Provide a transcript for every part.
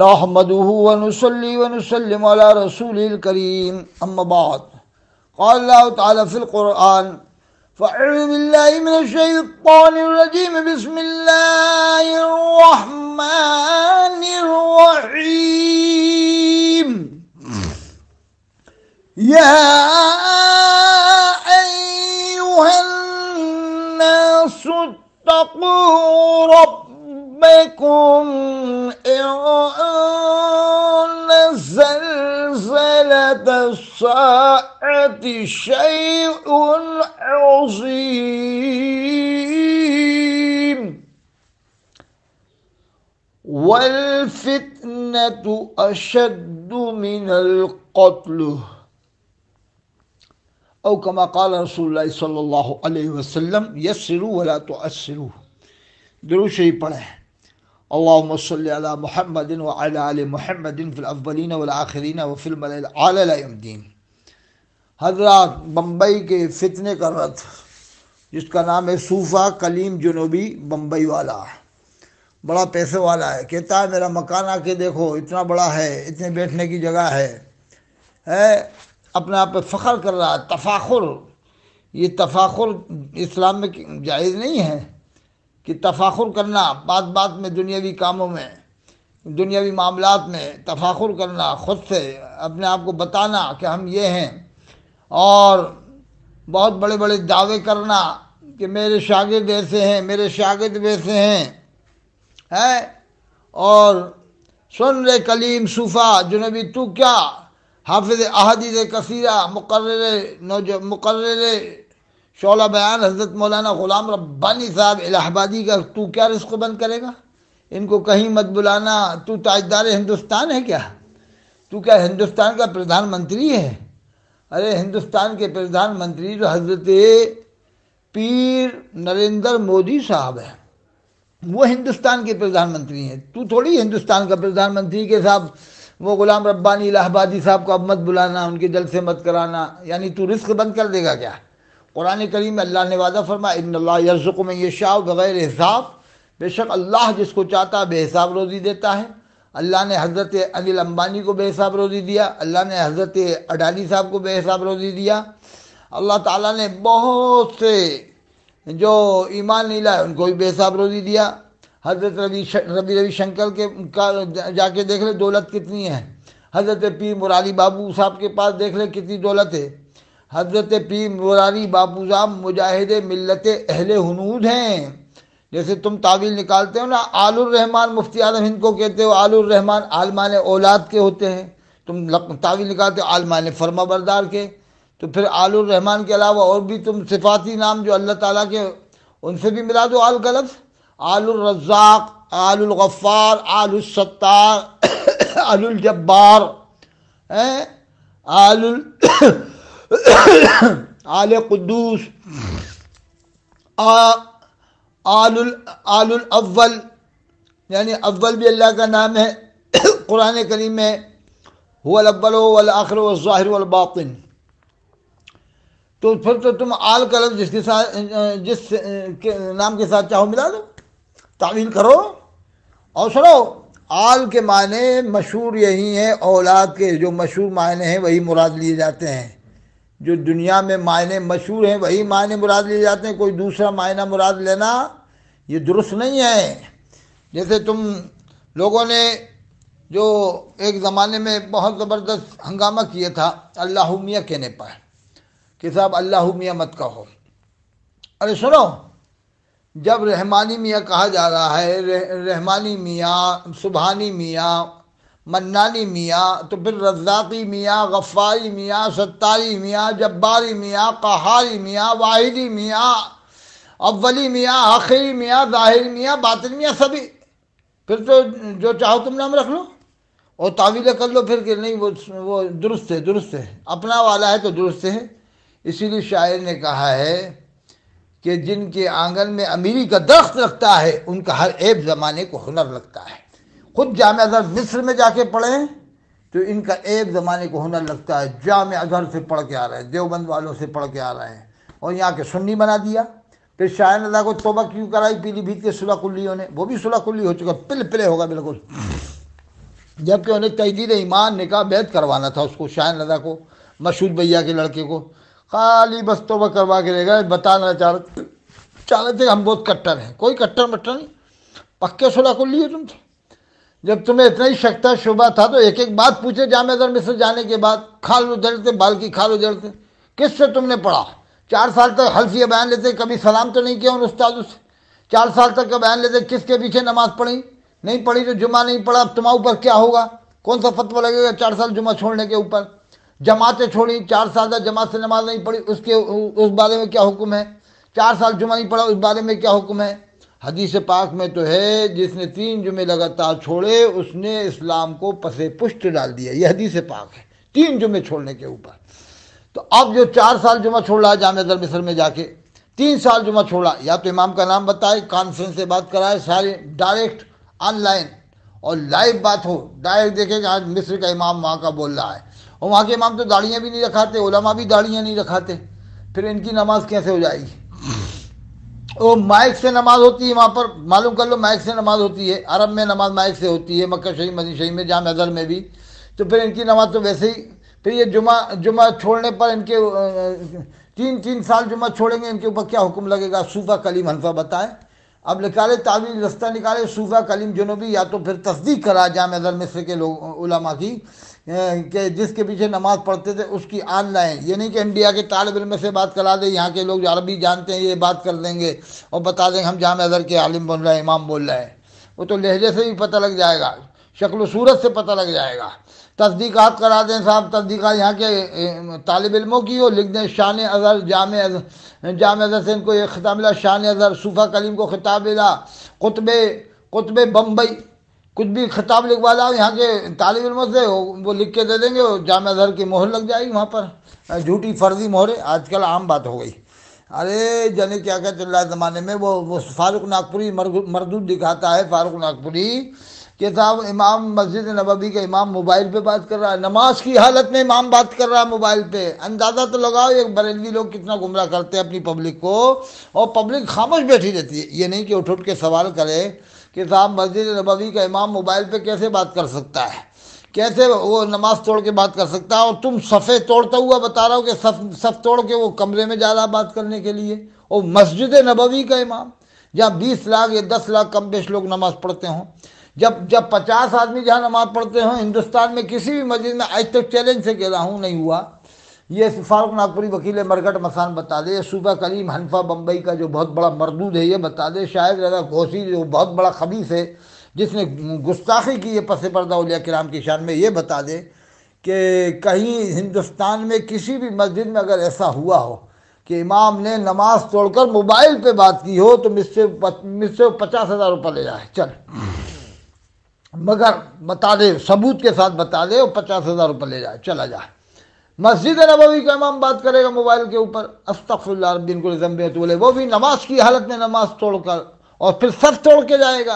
نحمده ونصلي ونسلم على رسوله الكريم أما بعد قال الله تعالى في القرآن فأعوذ بالله من الشيطان الرجيم بسم الله الرحمن الرحيم يا أيها الناس اتقوا ربكم ربكم إن زلزلة الساعة شيء عظيم والفتنة أشد من القتل أو كما قال رسول الله صلى الله عليه وسلم يسروا ولا تؤسروا دروشي شریف پڑھیں اللهم صل على محمد وعلى آل محمد في الأفضلين والآخرين وفي الملأ يوم الدين हजरात बम्बई के फितने का रथ जिसका नाम है सूफा कलीम जनूबी बम्बई वाला बड़ा पैसे वाला है कहता है मेरा मकान आके देखो इतना बड़ा है इतने बैठने की जगह है है अपने आप पर फ़ख्र कर रहा है तफाखुर ये तफाखुर इस्लाम में जायज़ नहीं है कि तफाखुर करना बात बात में दुनियावी कामों में दुनियावी मामलात में तफाखुर करना ख़ुद से अपने आप को बताना कि हम ये हैं और बहुत बड़े बड़े दावे करना कि मेरे शागिद ऐसे हैं मेरे शागिद वैसे हैं है और सुन रे कलीम सूफ़ा जुनबी तू क्या हाफिज़ अहदीज कसीरा मुकर नौज मुकर्रर शौला बयान हज़रत मौलाना ग़ुलाम रब्बानी साहब इलाहाबादी का तू क्या रिस्क बंद करेगा इनको कहीं मत बुलाना तू ताजदार हिंदुस्तान है क्या तू क्या हिंदुस्तान का प्रधानमंत्री है अरे हिंदुस्तान के प्रधानमंत्री जो हजरत पीर नरेंद्र मोदी साहब हैं वो हिंदुस्तान के प्रधानमंत्री हैं तू थोड़ी हिंदुस्तान का प्रधानमंत्री के साहब वो गुलाम रब्बानी इलाहाबादी साहब को अब मत बुलाना उनके जल से मत कराना यानी तू रिस्क बंद कर देगा क्या कुरान करीम में अल्लाह ने वादा फरमा इन यरजुक में ये शाह बग़ैर हिसाब बेशक अल्लाह जिसको चाहता है बेहिसाब रोज़ी देता है अल्लाह ने हज़रत अनिल अंबानी को बेहिसाब रोज़ी दिया अल्लाह ने हज़रत अडानी साहब को बेहिसाब रोज़ी दिया अल्लाह ताला ने बहुत से जो ईमान लाए उनको भी बेहिसाब रोज़ी दिया हज़रत रवि रवि शंकर के का जाके देख ले दौलत कितनी है हज़रत पी मुरारी बाबू साहब के पास देख ले कितनी दौलत है हजरत पी मुरारी बापू साहब मुजाहिद मिलत अहल हनूद हैं जैसे तुम तावील निकालते हो ना रहमान मुफ्ती आलम हिंद को कहते हो रहमान आलमान औलाद के होते हैं तुम तावील निकालते हो आलमान फर्मा बरदार के तो फिर रहमान के अलावा और भी तुम सिफाती नाम जो अल्लाह ताला के उनसे भी मिला दो आल रज़ाक आलुल आलुर्रज़ाक आलुल सत्तार आलुल हैं आलुल आल कुदूस आलुल आलुल अव्वल यानी अव्वल भी अल्लाह का नाम है कुरान करीम में हुल अव्वल वल आखिर वाहिर वल बातिन तो फिर तो तुम आल का लफ्ज़ जिसके साथ जिस के नाम के साथ चाहो मिला दो तावील करो और सुनो आल के माने मशहूर यही हैं औलाद के जो मशहूर मायने हैं वही मुराद लिए जाते हैं जो दुनिया में मायने मशहूर हैं वही मायने मुराद लिए जाते हैं कोई दूसरा मायना मुराद लेना ये दुरुस्त नहीं है जैसे तुम लोगों ने जो एक ज़माने में बहुत ज़बरदस्त हंगामा किया था अल्लाह मियाँ कहने पर कि साहब अल्लाह मियाँ मत कहो अरे सुनो जब रहमानी मियाँ कहा जा रहा है रह, रहमानी मियाँ सुबहानी मियाँ मन्नानी मियाँ तो फिर रज्जाकी मियाँ गफ़ारी मियाँ सत्तारी मियाँ जब्बारी मियाँ कहारी मियाँ वाहिदी मियाँ अव्वली मियाँ आखिरी मियाँ ज़ाहिर मियाँ बातिन मियाँ सभी फिर तो जो चाहो तुम नाम रख लो और तावील कर लो फिर कि नहीं वो वो दुरुस्त है दुरुस्त है अपना वाला है तो दुरुस्त है इसीलिए शायर ने कहा है कि जिनके आंगन में अमीरी का दरख्त लगता है उनका हर ऐब ज़माने को हुनर लगता है खुद जाम अजहर मिस्र में जाके पढ़ें तो इनका एक ज़माने को हुनर लगता है जाम अजहर से पढ़ के आ रहे हैं देवबंद वालों से पढ़ के आ रहे हैं और यहाँ के सुन्नी बना दिया फिर शाह अल्लाह को तोबा क्यों कराई पीलीभीत के सुलह कुल्लियों ने वो भी सुलह कुल्ली हो चुका पिल पिले होगा बिल्कुल जबकि उन्हें तजदीद ईमान निकाह बैद करवाना था उसको शाह अल्लाह को मशहूद भैया के लड़के को खाली बस तोबा करवा के ले गए बताना चाह रहे चाह रहे थे हम बहुत कट्टर हैं कोई कट्टर मट्टर नहीं पक्के सुलह कुल्ली हो तुम थे तो। जब तुम्हें इतना ही शक्ता शुभा था तो एक एक बात पूछे जामे दर मिस्र जाने के बाद खाल उजड़ते बाल की खाल उजड़ते किससे तुमने पढ़ा चार साल तक हल्फिया बयान लेते कभी सलाम तो नहीं किया उन उस्ताद से चार साल तक का बयान लेते किसके पीछे नमाज पढ़ी नहीं पढ़ी तो जुमा नहीं पढ़ा अब तुम्हारे ऊपर क्या होगा कौन सा फतवा लगेगा चार साल जुमा छोड़ने के ऊपर जमातें छोड़ी चार साल तक जमात से नमाज नहीं पढ़ी उसके उस बारे में क्या हुक्म है चार साल जुमा नहीं पढ़ा उस बारे में क्या हुक्म है हदीस पाक में तो है जिसने तीन जुमे लगातार छोड़े उसने इस्लाम को पसे पुष्ट डाल दिया यह हदीस पाक है तीन जुमे छोड़ने के ऊपर तो अब जो चार साल जुमा छोड़ रहा है जाम दर मिसर में जाके तीन साल जुमा छोड़ा या तो इमाम का नाम बताए कॉन्फ्रेंस से बात कराए सारे डायरेक्ट ऑनलाइन और लाइव बात हो डायरेक्ट देखे कि आज मिस्र का इमाम वहाँ का बोल रहा है और वहाँ के इमाम तो दाढ़ियाँ भी नहीं रखाते ओलमा भी दाढ़ियाँ नहीं रखाते फिर इनकी नमाज कैसे हो जाएगी वो माइक से नमाज होती है वहाँ पर मालूम कर लो माइक से नमाज होती है अरब में नमाज माइक से होती है मक्का शरीफ मदी शरीफ में जाम अजहर में भी तो फिर इनकी नमाज तो वैसे ही फिर ये जुमा जुमा छोड़ने पर इनके तीन तीन साल जुमा छोड़ेंगे इनके ऊपर क्या हुक्म लगेगा सूफा कलीम हनफा बताएं अब निकाले तावील रस्ता निकाले सूफा कलीम जनूबी या तो फिर तस्दीक करा जाम अजर मिस्र के लोग उलमा की के जिसके पीछे नमाज पढ़ते थे उसकी आन लाएँ ये नहीं कि इंडिया के तालब इलम से बात करा दे यहाँ के लोग अरबी जानते हैं ये बात कर देंगे और बता देंगे हम जाम अजर के आलिम बोल रहे हैं इमाम बोल रहे हैं वो तो लहजे से भी पता लग जाएगा शक्ल सूरत से पता लग जाएगा तस्दीक करा दें साहब तस्दीक यहाँ के तालब इलमों की हो लिख दें शान अज़र जाम जाम अज़र से इनको ये ख़िताब मिला शान अज़र सूफ़ा कलीम को ख़िताब मिला कुतब कुतब बम्बई कुछ भी खिताब लिखवा लाओ यहाँ के तालब इलमों से वो लिख के दे देंगे जाम अज़हर की मोहर लग जाएगी वहाँ पर झूठी फर्जी मोहरें आजकल आम बात हो गई अरे जने क्या क्या चल रहा है ज़माने में वो वो फारूक नागपुरी मरदूद दिखाता है फारूक नागपुरी कि साहब इमाम मस्जिद नबी का इमाम मोबाइल पे बात कर रहा है नमाज की हालत में इमाम बात कर रहा है मोबाइल पे अंदाज़ा तो लगाओ ये बरेलवी लोग कितना गुमराह करते हैं अपनी पब्लिक को और पब्लिक खामोश बैठी रहती है ये नहीं कि उठ उठ के सवाल करे कि साहब मस्जिद नबी का इमाम मोबाइल पर कैसे बात कर सकता है कैसे वो नमाज तोड़ के बात कर सकता है और तुम सफ़े तोड़ता हुआ बता रहा हो कि सफ सफ तोड़ के वो कमरे में जा रहा बात करने के लिए और मस्जिद नबवी का इमाम जहाँ बीस लाख या दस लाख कम बेश लोग नमाज़ पढ़ते हों जब जब पचास आदमी जहाँ नमाज पढ़ते हो हिंदुस्तान में किसी भी मस्जिद में आज तक चैलेंज से कह रहा हूँ नहीं हुआ ये फारूक नागपुरी वकील मरगट मसान बता दे सूबा करीम हनफा बम्बई का जो बहुत बड़ा मरदूद है ये बता दे शायद रजा घोसी जो बहुत बड़ा खबीस है जिसने गुस्ताखी की है पस पर्दा उलिया कराम की शान में ये बता दे कि कहीं हिंदुस्तान में किसी भी मस्जिद में अगर ऐसा हुआ हो कि इमाम ने नमाज तोड़कर मोबाइल पे बात की हो तो मुझसे मुझसे पचास हज़ार रुपये ले जाए चल मगर बता दे सबूत के साथ बता दे और पचास हज़ार रुपये ले जाए चला जाए मस्जिद नबवी का इमाम बात करेगा मोबाइल के ऊपर अस्तफ़ुल्लाबिन को तो बोले वो भी नमाज की हालत में नमाज तोड़कर और फिर सर तोड़ के जाएगा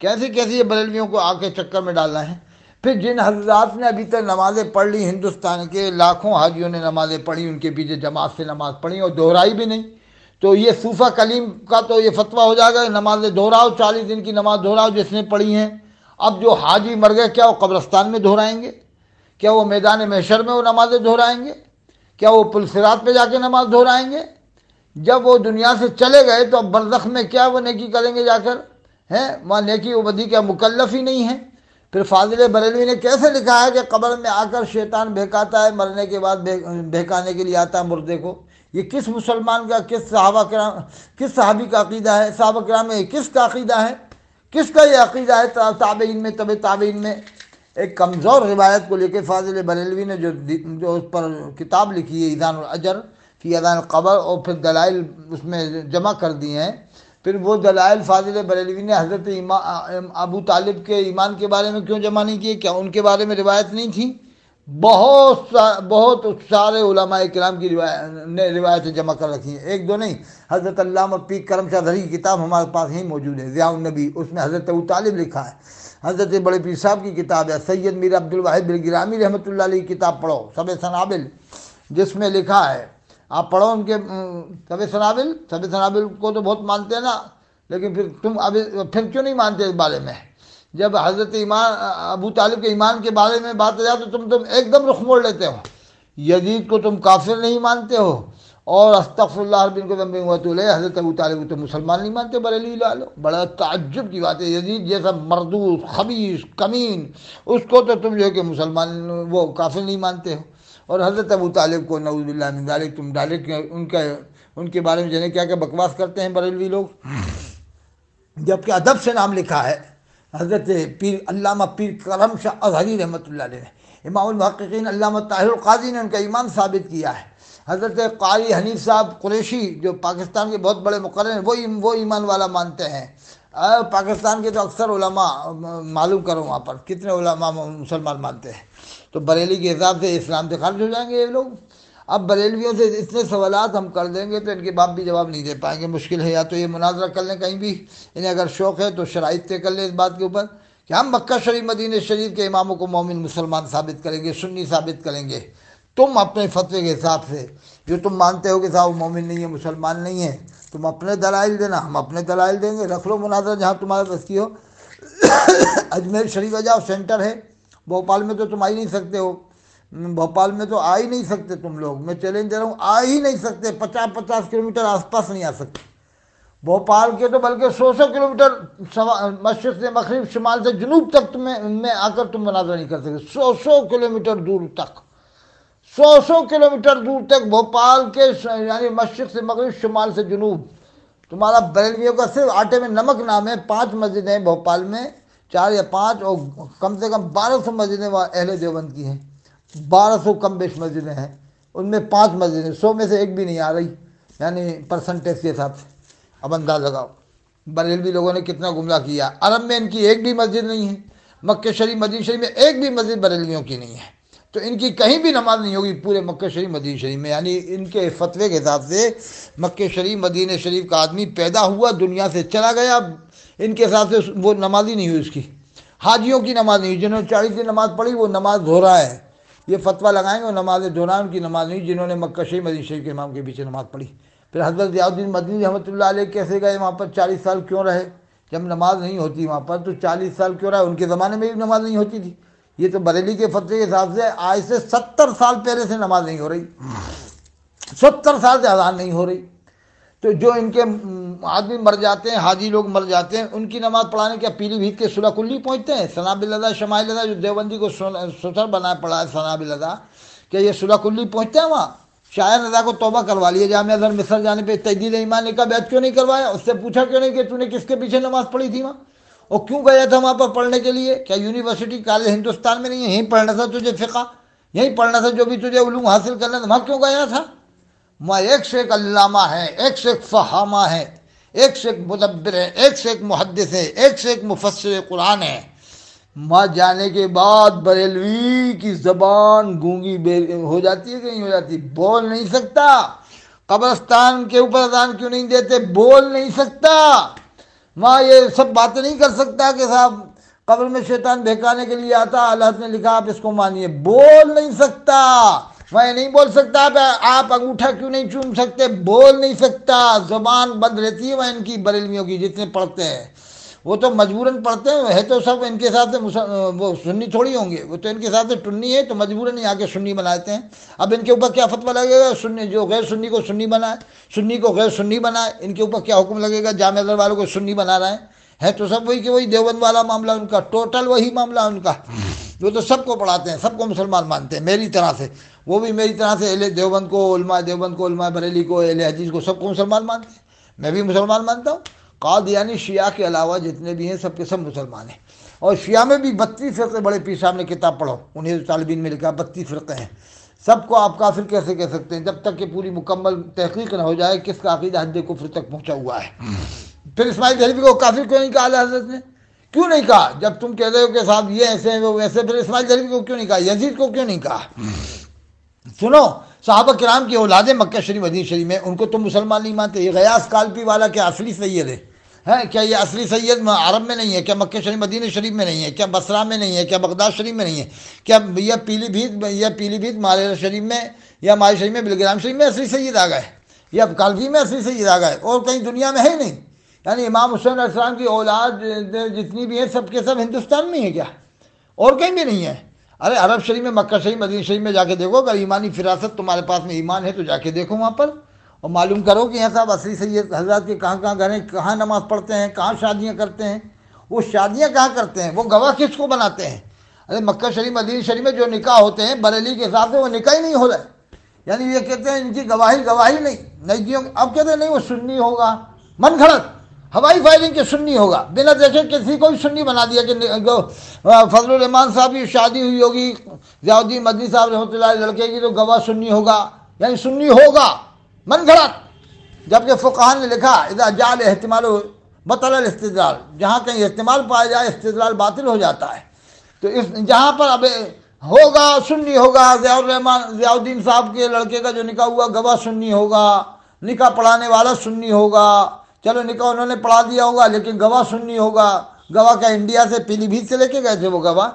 कैसी कैसी ये बरेलवियों को आके चक्कर में डालना है फिर जिन हजरात ने अभी तक नमाज़ें पढ़ ली हिंदुस्तान के लाखों हाजियों ने नमाज़ें पढ़ी उनके पीछे जमात से नमाज़ पढ़ी और दोहराई भी नहीं तो ये सूफा कलीम का तो ये फतवा हो जाएगा नमाज़ें दोहराओ चालीस दिन की नमाज़ दोहराओ जिसने पढ़ी हैं अब जो हाजी मर गए क्या वो कब्रस्तान में दोहराएंगे क्या वो मैदान मेशर में वो नमाज़ें दोहराएंगे क्या वो पुलसरात में जाके नमाज दोहराएंगे जब वो दुनिया से चले गए तो अब बरदख में क्या वो नेकी करेंगे जाकर हैं वहाँ नेकी उबदी क्या मुकलफ ही नहीं है फिर फाजिल बरेलवी ने कैसे लिखा है कि कब्र में आकर शैतान बहकाता है मरने के बाद बहकाने के लिए आता है मुर्दे को ये किस मुसलमान का किस सहाबा किस सहाबी का अकीदा है सहाबा क्राम में किस का अकीदा है किसका यह अकीदा है ताबेन में तब ताबेन में एक कमज़ोर रिवायत को लेकर फाजिल बरेलवी ने जो जो उस पर किताब लिखी है ईदान अजर फी अदान कबर और फिर दलाइल उसमें जमा कर दिए हैं फिर वो दलाइल फाजिल बरेलवी ने हज़रत अबू तालिब के ईमान के बारे में क्यों जमा नहीं किए क्या उनके बारे में रिवायत नहीं थी बहुत सा, बहुत सारे उलमा कराम की रिवायत ने रिवायतें जमा कर रखी हैं एक दो नहीं हज़रत पी करम शाहरी की किताब हमारे पास ही मौजूद है ज़ियानबी उसमें हज़रत अबू तालिब लिखा है हज़रत बड़े पीर साहब की किताब है सैयद मीर अब्दुल वाहिद बिलगिरामी रहमत की किताब पढ़ो सब सनाबिल जिसमें लिखा है आप पढ़ो उनके सब सनाबिल सब सनाबिल को तो बहुत मानते हैं ना लेकिन फिर तुम अभी फिर क्यों नहीं मानते इस बारे में जब हज़रत ईमान अबू तालिब के ईमान के बारे में बात आ जाए तो तुम तुम एकदम रुख मोड़ लेते हो यजीद को तुम काफिर नहीं मानते हो और बिन को तुल हज़रत अबू तालिब को तुम मुसलमान नहीं मानते बरेली ला लो बड़ा ताजुब की बात है यजीद जैसा मरदूस खबीस कमीन उसको तो तुम जो है कि मुसलमान वो काफिर नहीं मानते हो और हज़रत अबू तालिब को नवजिल्लाजाल तुम डायरेक्ट उनका उनके बारे में जाने क्या क्या बकवास करते हैं बरेलवी लोग जबकि अदब से नाम लिखा है हज़रत पीर अल्लामा पीर करम शाह अजहरी रहमत ने इमामकिन ताहिर ने उनका ईमान साबित किया है हज़रत कारी हनीफ साहब कुरेशी जो पाकिस्तान के बहुत बड़े मुकर हैं वो वो ईमान वाला मानते हैं पाकिस्तान के तो अक्सर मालूम करो वहाँ पर कितने मुसलमान मानते हैं तो बरेली के हिसाब से इस्लाम से खारिज हो जाएंगे ये लोग अब बरेलवियों से इतने सवाल हम कर देंगे तो इनके बाप भी जवाब नहीं दे पाएंगे मुश्किल है या तो ये मुनाजरा कर लें कहीं भी इन्हें अगर शौक़ है तो शराइ तय कर लें इस बात के ऊपर कि हम मक्का शरीफ मदीन शरीफ के इमामों को मोमिन मुसलमान साबित करेंगे सुन्नी साबित करेंगे तुम अपने फतवे के हिसाब से जो तुम मानते हो कि साहब मोमिन नहीं है मुसलमान नहीं है तुम अपने दलाइल देना हम अपने दलाइल देंगे रख लो मुनाजरा जहाँ तुम्हारा बस्ती हो अजमेर शरीफ जाओ सेंटर है भोपाल में तो तुम आ ही नहीं सकते हो भोपाल में तो आ ही नहीं सकते तुम लोग मैं चैलेंज दे रहा हूँ आ ही नहीं सकते पचास पचास किलोमीटर आसपास नहीं आ सकते भोपाल के तो बल्कि सौ सौ किलोमीटर मस्जिद से मखरब शुमाल से जनूब तक तुम्हें में आकर तुम मुनाजा नहीं कर सकते सौ सौ किलोमीटर दूर तक सौ सौ किलोमीटर दूर तक भोपाल के यानी मस्जिद से मगरब शुमाल से जनूब तुम्हारा बरेलवियों का सिर्फ आटे में नमक नाम है पाँच मस्जिदें भोपाल में चार या पाँच और कम से कम बारह सौ मस्जिदें वहाँ अहल देवबंद की हैं बारह सौ कम बेश मस्जिदें हैं उनमें पाँच मस्जिदें सौ में से एक भी नहीं आ रही यानी परसेंटेज के हिसाब से अब अंदाज लगाओ बरेलवी लोगों ने कितना गुमराह किया अरब में इनकी एक भी मस्जिद नहीं है मक्के शरीफ मदीन शरीफ में एक भी मस्जिद बरेलवियों की नहीं है तो इनकी कहीं भी नमाज नहीं होगी पूरे मक्के शरीफ मदीन शरीफ में यानी इनके फतवे के हिसाब से मक्के शरीफ मदीन शरीफ का आदमी पैदा हुआ दुनिया से चला गया इनके हिसाब से वो नमाज ही नहीं हुई उसकी हाजियों की नमाज नहीं हुई जिन्होंने चालीस की नमाज पढ़ी वो नमाज धो रहा है ये फतवा लगाएंगे और नमाज दोना उनकी नमाज नहीं जिन्होंने मक्का शरीफ मदीन शरीफ के इमाम के पीछे नमाज पढ़ी फिर हजरत जयाउद्दीन मदनी रहमत कैसे गए वहाँ पर चालीस साल क्यों रहे जब नमाज नहीं होती वहाँ पर तो चालीस साल क्यों रहा उनके ज़माने में भी नमाज नहीं होती थी ये तो बरेली के फतवे के हिसाब से आज से सत्तर साल पहले से नमाज नहीं हो रही सत्तर साल से आजान नहीं हो रही तो जो इनके आदमी मर जाते हैं हाजी लोग मर जाते हैं उनकी नमाज पढ़ाने के पीलीभीत के सुलह कुल्ली पहुँचते हैं सना बिलदा शमाई लदा जो देवबंदी को सुथर बनाए पड़ा है सना बिलदा क्या ये सुलह कुल्ली पहुँचते हैं वहाँ शायर रजा को तोबा करवा लिया जामिया अजहर मिसर जाने पर तजदीद ईमान ने कहा बैत क्यों नहीं करवाया उससे पूछा क्यों नहीं कि तूने किसके पीछे नमाज पढ़ी थी वहाँ और क्यों गया था वहाँ पर पढ़ने के लिए क्या यूनिवर्सिटी कॉलेज हिंदुस्तान में नहीं है यहीं पढ़ना था तुझे फ़िका यहीं पढ़ना था जो भी तुझे उलूम हासिल करना था वहाँ क्यों गया था मैं एक से एक अल्लामा है एक से एक फ़हामा है एक से एक मुदब्बर है एक से एक मुहदस है एक से एक मुफसर कुरान है माँ जाने के बाद बरेलवी की जबान गूंगी हो जाती है कि नहीं हो जाती बोल नहीं सकता कब्रस्तान के ऊपर अजान क्यों नहीं देते बोल नहीं सकता माँ ये सब बातें नहीं कर सकता कि साहब कब्र में शैतान बहकाने के लिए आता अल्लाह ने लिखा आप इसको मानिए बोल नहीं सकता मैं नहीं बोल सकता आप अंगूठा क्यों नहीं चूम सकते बोल नहीं सकता जुबान बंद रहती है वह इनकी बरेलवियों की जितने पढ़ते हैं वो तो मजबूरन पढ़ते हैं है तो सब इनके साथ वो सुन्नी थोड़ी होंगे वो तो इनके साथ टुन्नी है तो मजबूरन ही आके सुन्नी बनाते हैं अब इनके ऊपर क्या फतवा लगेगा सुन्नी जो गैर सुन्नी को सुन्नी बनाए सुन्नी को गैर सुन्नी बनाए इनके ऊपर क्या हुक्म लगेगा जाम वालों को सुन्नी बना रहे हैं है तो सब वही कि वही देवबंद वाला मामला उनका टोटल वही मामला उनका वो तो सबको पढ़ाते हैं सबको मुसलमान मानते हैं मेरी तरह से वो भी मेरी तरह से अहले देवबंद को उलमा देवबंद को उलमा बरेली को अहले हदीस को सबको मुसलमान मानते हैं मैं भी मुसलमान मानता हूँ काद यानी शिया के अलावा जितने भी हैं सब के सब मुसलमान हैं और शिया में भी बत्तीस फ़िरके बड़े पीर साहब ने किताब पढ़ो उन्हें तो तालबिन में लिखा बत्तीस फ़िरके हैं सबको आप काफिर कैसे कह सकते हैं जब तक कि पूरी मुकम्मल तहकीक ना हो जाए किसका अकीदा हद कुफर तक पहुँचा हुआ है फिर इस्माइल दहलवी को काफिर क्यों नहीं कहा हजरत ने क्यों नहीं कहा जब तुम कह रहे हो कि साहब ये ऐसे हैं वो वैसे फिर इस्माइल दहलवी को क्यों नहीं कहा यजीद को क्यों नहीं कहा सुनो साहब कराम की औलादे मक् शरीफ अदीन शरीफ में उनको तो मुसलमान नहीं मानते ये गयास कालपी वाला क्या असली सैयद है है क्या ये असली सैयद अरब में नहीं है क्या मक्के शरीफ मदीन शरीफ में नहीं है क्या बसरा में नहीं है क्या बगदाद शरीफ में नहीं है क्या यह पीलीभीत यह पीलीभीत माल शरीफ में या माय शरीफ में बिलग्राम शरीफ में असली सैयद आ गए या कालवी में असली सैयद आ गए और कहीं दुनिया में है नहीं यानी इमाम हुसैन असलम की औलाद जितनी भी है सब के सब हिंदुस्तान में है क्या और कहीं भी नहीं है अरे अरब शरीफ में मक्का शरीफ मदीन शरीफ में जाके देखो अगर ईमानी फिरासत तुम्हारे पास में ईमान है तो जाके देखो वहाँ पर और मालूम करो कि यहाँ साहब असली सैद हजरात के कहाँ कहाँ घर हैं कहाँ नमाज़ पढ़ते हैं कहाँ शादियाँ करते हैं वो शादियाँ कहाँ करते हैं वो गवाह किसको बनाते हैं अरे मक्का शरीफ मदीन शरीफ में जो निकाह होते हैं बरेली के हिसाब से वो निकाह ही नहीं हो रहा है यानी ये कहते हैं इनकी गवाही गवाही नहीं नहीं अब कहते हैं नहीं वो सुन्नी होगा मन घड़त हवाई फायरिंग के सुन्नी होगा बिना देखे किसी को भी सुन्नी बना दिया कि फजल रहमान साहब की शादी हुई होगी जयाउद्दीन मदनी साहब रहमत लड़के की तो गवाह सुन्नी होगा यानी सुन्नी होगा मन घड़त जबकि फुकहान ने लिखा इधर जाल अहतमाल बतल इस्तेदलाल जहाँ कहीं इस्तेमाल पाया जाए इस्तेदलाल बातिल हो जाता है तो इस जहाँ पर अब होगा सुन्नी होगा जयामान जयाउद्दीन साहब के लड़के का जो निका हुआ गवाह सुन्नी होगा निका पढ़ाने वाला सुन्नी होगा चलो निका उन्होंने पढ़ा दिया होगा लेकिन गवाह सुननी होगा गवाह क्या इंडिया से पीलीभीत से लेके गए थे वो गवाह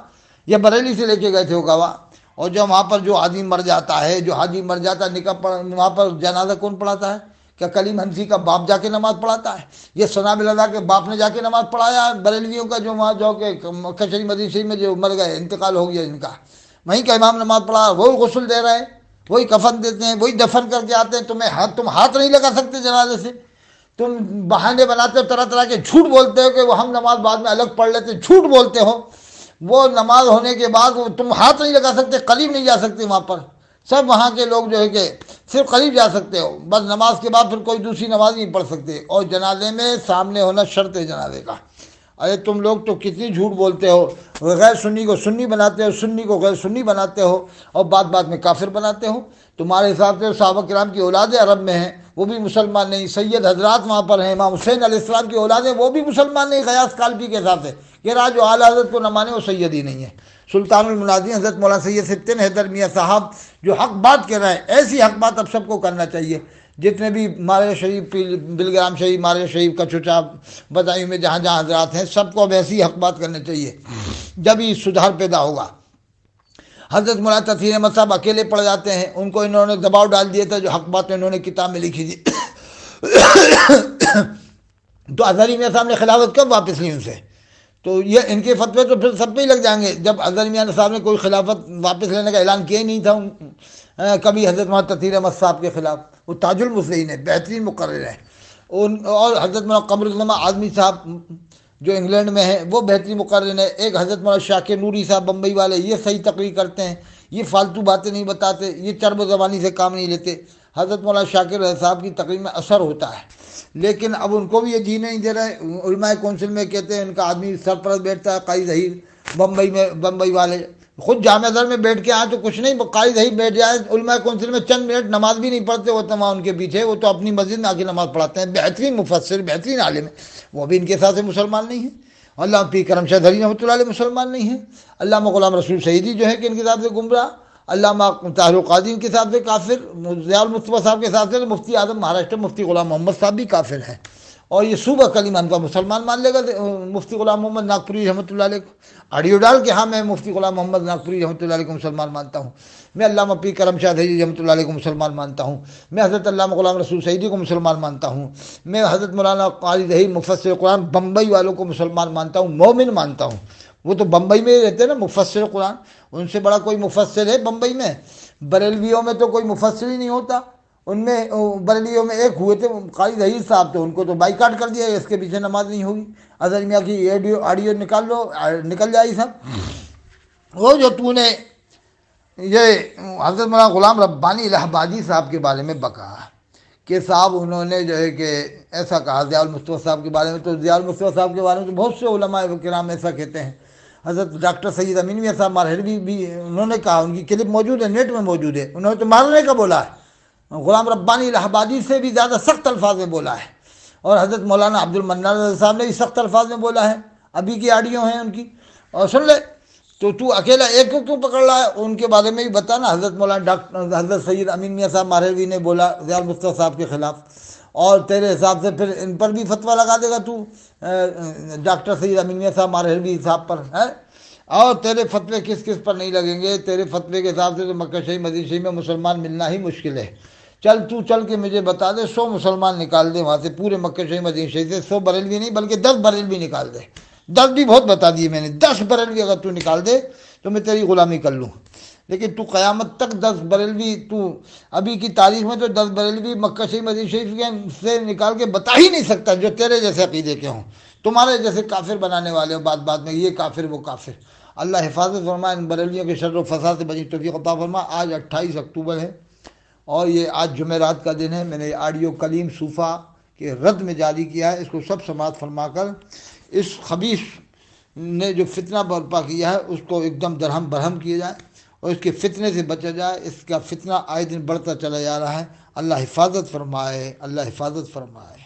या बरेली से लेके गए थे वो गवाह और जो वहाँ पर जो आदमी मर जाता है जो हाजी मर जाता है पढ़ वहाँ पर जनाजा कौन पढ़ाता है क्या कलीम हंसी का बाप जाके नमाज पढ़ाता है ये सनाबिल बिलदा के बाप ने जाके नमाज पढ़ाया है बरेलियों का जो वहाँ जो के कचरी मदीन शरीफ में जो मर गए इंतकाल हो गया इनका वहीं का इमाम नमाज पढ़ा वही गसल दे रहे हैं वही कफन देते हैं वही दफन करके आते हैं तुम्हें हाथ तुम हाथ नहीं लगा सकते जनाजे से तुम बहाने बनाते हो तरह तरह के झूठ बोलते हो कि वो हम नमाज बाद में अलग पढ़ लेते झूठ बोलते हो वो नमाज होने के बाद वो तुम हाथ नहीं लगा सकते करीब नहीं जा सकते वहाँ पर सब वहाँ के लोग जो है कि सिर्फ करीब जा सकते हो बस नमाज के बाद फिर कोई दूसरी नमाज नहीं पढ़ सकते और जनाजे में सामने होना शर्त है जनाजे का अरे तुम लोग तो कितनी झूठ बोलते हो गैर सुन्नी को सुन्नी बनाते हो सुन्नी को गैर सुन्नी बनाते हो और बात बात में काफिर बनाते हो तुम्हारे हिसाब से सहाबा कराम की औलाद अरब में हैं वो भी मुसलमान नहीं सैयद हजरत वहाँ पर हैं इमाम हुसैन आसमाम की औलादें वो भी मुसलमान नहीं गयास कालपी के हिसाब से कह रहा जो आला हजरत को न माने वो सैयद ही नहीं है सुल्तानमनादी हजरत मौलाना सैयद सिप्तिन हैदर मियाँ साहब जो हक बात कह रहे हैं ऐसी हक बात अब सबको करना चाहिए जितने भी मारे शरीफ बिलग्राम शरीफ मारे शरीफ का चुचा बदायूं में जहाँ जहाँ हजरात हैं सबको अब ऐसी हक बात करनी चाहिए जब ही सुधार पैदा होगा हज़रत मुला तसीर अहमद साहब अकेले पड़ जाते हैं उनको इन्होंने दबाव डाल दिया था जो हक बात इन्होंने किताब में लिखी थी तो अजहर मियाँ साहब ने खिलाफत कब वापस ली उनसे तो ये इनके फतवे तो फिर सब पे ही लग जाएंगे जब अजहर मियाँ साहब ने कोई खिलाफत वापस लेने का ऐलान किया ही नहीं था कभी हज़रत मोहम्मद तसीर अहमद साहब के ख़िलाफ़ वो ताजुल मुसलिन है बेहतरीन मुकर है उन और हज़रत मोहम्मद कमरुलमा आजमी साहब जो इंग्लैंड में है वो बेहतरीन मुकर्रन है एक हज़रत मौलाना शाकिर नूरी साहब बम्बई वाले ये सही तकरीर करते हैं ये फालतू बातें नहीं बताते ये चर्ब जबानी से काम नहीं लेते हज़रत मौलाना शाकिर साहब की तकरीर में असर होता है लेकिन अब उनको भी ये जी नहीं दे रहे उलमाए कौंसिल में कहते हैं उनका आदमी सरपरस्त बैठता है कई जहीर बम्बई में बम्बई वाले खुद जाम अजहर में बैठ के आए तो कुछ नहीं बकाई दही बैठ जाए उलमा कौंसिल में चंद मिनट नमाज भी नहीं पढ़ते वो तमाम उनके पीछे वो तो अपनी मस्जिद में आके नमाज पढ़ाते हैं बेहतरीन मुफसर बेहतरीन आलिम है वो भी इनके साथ मुसलमान नहीं है अल्लाह पी करम शाह धरी रहमत मुसलमान नहीं है अल्लाह गुलाम रसूल सईदी जो है कि इनके साथ गुमराह अल्लाह ताहिर कादी के साथ काफिर जयाल मुस्तफ़ा साहब के साथ मुफ्ती आजम महाराष्ट्र मुफ्ती गुलाम मोहम्मद साहब भी काफिर हैं और ये सूबह कलीमा का मुसलमान मान लेगा मुफ्ती गुलाम मोहम्मद नागपुरी रहमत आडियो डाल के हाँ मैं मुफ्ती गुलाम मोहम्मद नागपुरी रहमत को मुसलमान मानता हूँ मैं अल्लाह पी करम शाह दही रहमत को मुसलमान मानता हूँ मैं हज़रत अल्लाह गुलाम रसूल सईदी को मुसलमान मानता हूँ मैं हज़रत मौलाना काली दही मुफसर कुरान बम्बई वालों को मुसलमान मानता हूँ मोमिन मानता हूँ वो तो बम्बई में ही रहते हैं ना मुफसर कुरान उनसे बड़ा कोई मुफसर है बम्बई में बरेलवियों में तो कोई मुफसर ही नहीं होता उनमें बरेलियों में एक हुए थे खालिद रहीद साहब थे उनको तो बाईकाट कर दिया इसके पीछे नमाज नहीं होगी अजहर मियाँ की ऑडियो ऑडियो निकाल लो निकल जाए सब वो जो तूने ये हजरत मौलाना गुलाम रब्बानी इलाहाबादी साहब के बारे में बका कि साहब उन्होंने जो है कि ऐसा कहा मुस्तफ़ा साहब के बारे में तो मुस्तफ़ा साहब के बारे में तो बहुत से उलमा कराम ऐसा कहते हैं हज़रत डॉक्टर सैद अमीन मियाँ साहब मारहर भी, भी उन्होंने कहा उनकी क्लिप मौजूद है नेट में मौजूद है उन्होंने तो मारने का बोला है ग़ुलाम रब्बानी इलाहाबादी से भी ज़्यादा सख्त अल्फाज में बोला है और हज़रत मौलाना अब्दुल मन्नान साहब ने भी सख्त अल्फाज में बोला है अभी की आडियो हैं उनकी और सुन ले तो तू अकेला एक को क्यों पकड़ रहा है उनके बारे में भी बता ना हज़रत मौलाना डॉक्टर हज़रत सैद अमीन मियाँ साहब मारेवी ने बोला ज़ियाल मुफ्ता साहब के ख़िलाफ़ और तेरे हिसाब से फिर इन पर भी फतवा लगा देगा तू डॉक्टर सैद अमीन मियाँ साहब मारेवी साहब पर है और तेरे फतवे किस किस पर नहीं लगेंगे तेरे फतवे के हिसाब से तो मक्का शही मदीन में मुसलमान मिलना ही मुश्किल है चल तू चल के मुझे बता दे सौ मुसलमान निकाल दे वहाँ से पूरे मक्के शरीफ मदीन शरीफ से सौ बरेल भी नहीं बल्कि दस बरेल भी निकाल दे दस भी बहुत बता दिए मैंने दस बरेल भी अगर तू निकाल दे तो मैं तेरी गुलामी कर लूँ लेकिन तू क़यामत तक दस बरेलवी तू अभी की तारीख में तो दस बरेलवी मक्का शरीफ मदीन शरीफ के से निकाल के बता ही नहीं सकता जो तेरे जैसे अकीदे के हों तुम्हारे जैसे काफिर बनाने वाले हो बात बात में ये काफिर वो काफिर अल्लाह हिफाजत फरमा इन बरेलियों के शर फसाद से बनी तो फरमा आज अट्ठाईस अक्टूबर है और ये आज जुमेरात का दिन है मैंने आडियो कलीम सूफा के रद्द में जारी किया है इसको सब समात फरमाकर इस खबीस ने जो फितना बर्पा किया है उसको एकदम दरहम बरहम किया जाए और इसके फितने से बचा जाए इसका फितना आए दिन बढ़ता चला जा रहा है अल्लाह हिफाजत फरमाए अल्लाह हिफाजत फरमाए